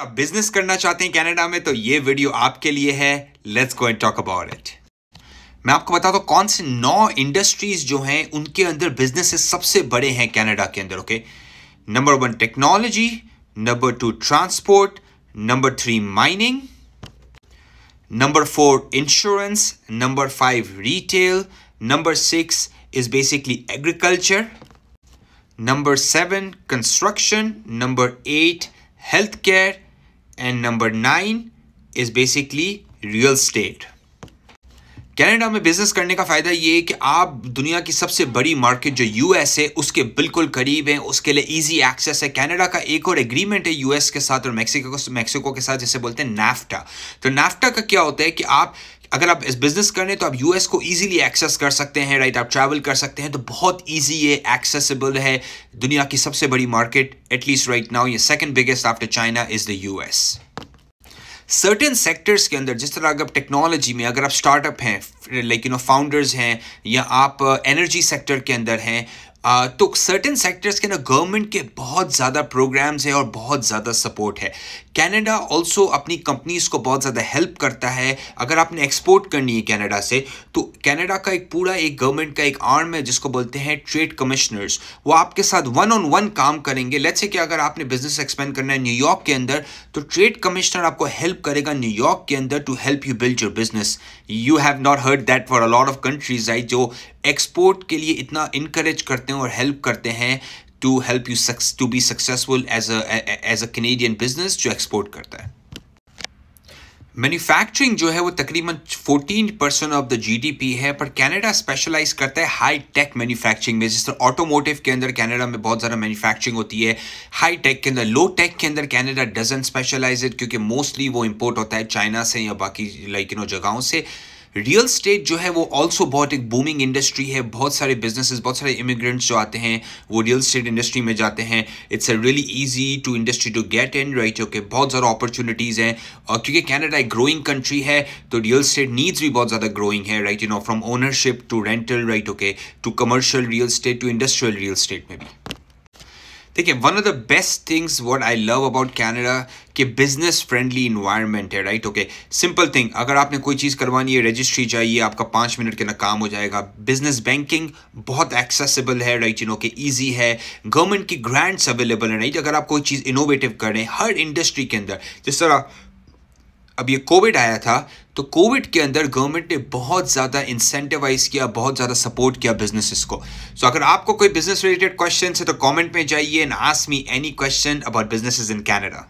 आप बिजनेस करना चाहते हैं कनाडा में तो ये वीडियो आपके लिए है let's go and talk about it मैं आपको बताता हूँ कौन से नौ इंडस्ट्रीज जो हैं उनके अंदर बिजनेस सबसे बड़े हैं कनाडा के अंदर okay number one technology number two transport number three mining number four insurance number five retail number six is basically agriculture number seven construction number eight health care and number nine is basically real estate Canada में business करने का फ़ायदा ये है कि आप दुनिया की सबसे बड़ी मार्केट जो यूएस है उसके बिल्कुल करीब हैं उसके लिए इजी एक्सेस है कनाडा का एक और एग्रीमेंट है यूएस के साथ और मैक्सिको मैक्सिको के साथ जिसे बोलते हैं नाफ्टा तो नाफ्टा का क्या होता है कि आप अगर आप इस बिजनेस करने तो आप यूएस को इजीली एक्सेस कर सकते हैं राइट आप ट्रैवल कर सकते हैं तो बहुत इजी ये एक्सेसिबल है दुनिया की सबसे बड़ी मार्केट एटलीस्ट राइट नाउ ये second biggest after China is the US certain sectors के अंदर जिस तरह अगर टेक्नोलॉजी में अगर आप स्टार्टअप हैं लाइक यू नो फाउंडर्स हैं या आप एनर्जी uh, सेक्टर के अंदर हैं uh, तो सर्टेन सेक्टर्स के ना गवर्नमेंट के बहुत ज़्यादा प्रोग्राम्स हैं और बहुत ज़्यादा सपोर्ट है कैनेडा ऑल्सो अपनी कंपनीज को बहुत ज़्यादा हेल्प करता है अगर आपने एक्सपोर्ट करनी है कैनेडा से तो कैनेडा का एक पूरा एक गवर्नमेंट का एक आर्म है जिसको बोलते हैं ट्रेड कमिश्नर्स वो आपके साथ वन ऑन वन काम करेंगे लेट्स से कि अगर आपने बिजनेस एक्सपेंड करना है न्यूयॉर्क के अंदर तो ट्रेड कमिश्नर आपको हेल्प करेगा न्यूयॉर्क के अंदर to help you build your business you have not heard that for a lot of countries I जो एक्सपोर्ट के लिए इतना इनक्रेज करते हैं और हेल्प करते हैं to help you to be successful as a as a Canadian business जो export करता है मैन्युफैक्चरिंग जो है वो तकरीबन 14 परसेंट ऑफ द जीडीपी है पर कनाडा स्पेशलाइज करता है हाई टेक मैन्युफैक्चरिंग में जिस तरह ऑटोमोटिव के अंदर कनाडा में बहुत ज़्यादा मैन्युफैक्चरिंग होती है हाई टेक के अंदर लो टेक के अंदर कनाडा डजन स्पेशलाइज क्योंकि मोस्टली वो इंपोर्ट होता है चाइना से या बाकी लाइक यू जगहों से रियल स्टेट जो है वो ऑल्सो बहुत एक बूमिंग इंडस्ट्री है बहुत सारे बिजनेसेस बहुत सारे इमिग्रेंट्स जो आते हैं वो रियल स्टेट इंडस्ट्री में जाते हैं it's a really easy to industry to get in right okay बहुत ज़्यादा अपॉर्चुनिटीज़ हैं और क्योंकि कैनेडा एक ग्रोइंग कंट्री है तो रियल स्टेट नीड्स भी बहुत ज़्यादा ग्रोइंग है right you know from ownership to rental right okay to commercial real estate to industrial real estate में भी देखिए one of the best things what I love about Canada कि business friendly environment है right okay simple thing अगर आपने कोई चीज़ करवानी है रजिस्ट्री चाहिए आपका पाँच मिनट के ना काम हो जाएगा बिजनेस बैंकिंग बहुत एक्सेसिबल है राइट यू नो के ईजी है गवर्नमेंट की ग्रांट्स अवेलेबल है राइट अगर आप कोई चीज़ इनोवेटिव करें हर इंडस्ट्री के अंदर जिस तरह अब ये कोविड आया था तो कोविड के अंदर गवर्नमेंट ने बहुत ज़्यादा इंसेंटिवाइज किया बहुत ज़्यादा सपोर्ट किया बिजनेसेस को सो so, अगर आपको कोई बिजनेस रिलेटेड क्वेश्चन है तो कमेंट में जाइए and ask me any question about businesses in Canada